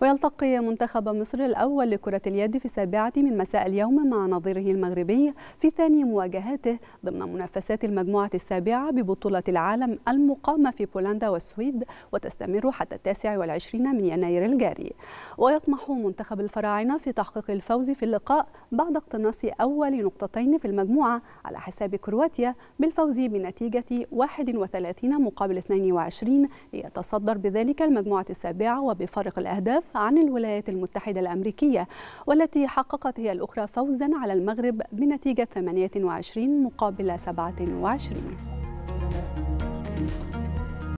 ويلتقي منتخب مصر الأول لكرة اليد في السابعة من مساء اليوم مع نظيره المغربي في ثاني مواجهاته ضمن منافسات المجموعة السابعة ببطولة العالم المقامة في بولندا والسويد وتستمر حتى التاسع والعشرين من يناير الجاري ويطمح منتخب الفراعنة في تحقيق الفوز في اللقاء بعد اقتناص أول نقطتين في المجموعة على حساب كرواتيا بالفوز بنتيجة 31 مقابل 22 ليتصدر بذلك المجموعة السابعة وبفارق الأهداف عن الولايات المتحدة الأمريكية والتي حققت هي الأخرى فوزا على المغرب بنتيجة 28 مقابل 27